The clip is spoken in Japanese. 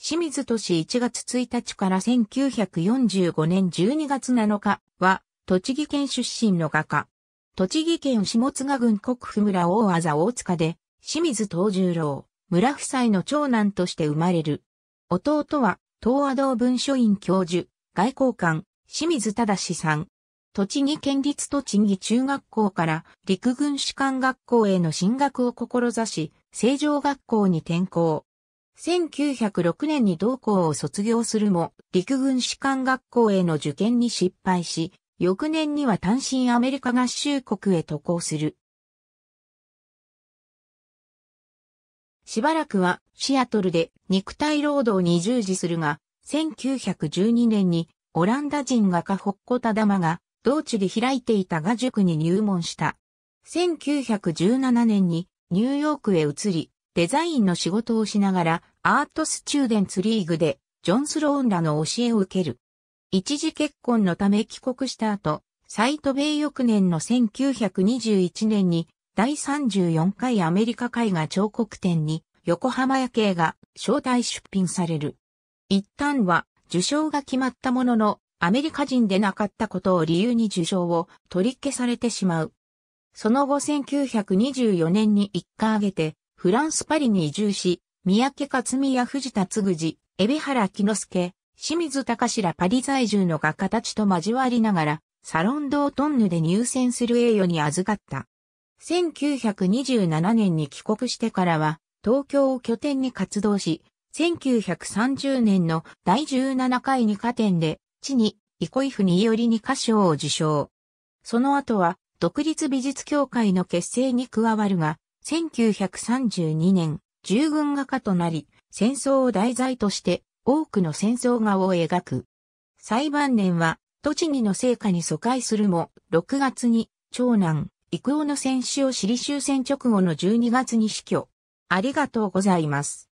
清水都市1月1日から1945年12月7日は、栃木県出身の画家。栃木県下津賀郡国府村大和大塚で、清水東十郎、村夫妻の長男として生まれる。弟は、東和道文書院教授、外交官、清水忠さん。栃木県立栃木中学校から陸軍士官学校への進学を志し、成城学校に転校。1906年に同校を卒業するも、陸軍士官学校への受験に失敗し、翌年には単身アメリカ合衆国へ渡航する。しばらくはシアトルで肉体労働に従事するが、1912年にオランダ人画家ホッコタダマが同地で開いていた画塾に入門した。1917年にニューヨークへ移り、デザインの仕事をしながら、アートスチューデンツリーグで、ジョン・スローンらの教えを受ける。一時結婚のため帰国した後、サイト米翌年の1921年に、第34回アメリカ絵画彫刻展に、横浜夜景が招待出品される。一旦は、受賞が決まったものの、アメリカ人でなかったことを理由に受賞を取り消されてしまう。その後1924年に一家挙げて、フランスパリに移住し、三宅克美や藤田嗣二、海老原木之助、清水隆らパリ在住の画家たちと交わりながら、サロンドートンヌで入選する栄誉に預かった。1927年に帰国してからは、東京を拠点に活動し、1930年の第17回二家展で、地に、イコイフにより二課賞を受賞。その後は、独立美術協会の結成に加わるが、1932年、従軍画家となり、戦争を題材として多くの戦争画を描く。裁判年は、栃木の成果に疎開するも、6月に、長男、育夫の戦死を知り終戦直後の12月に死去。ありがとうございます。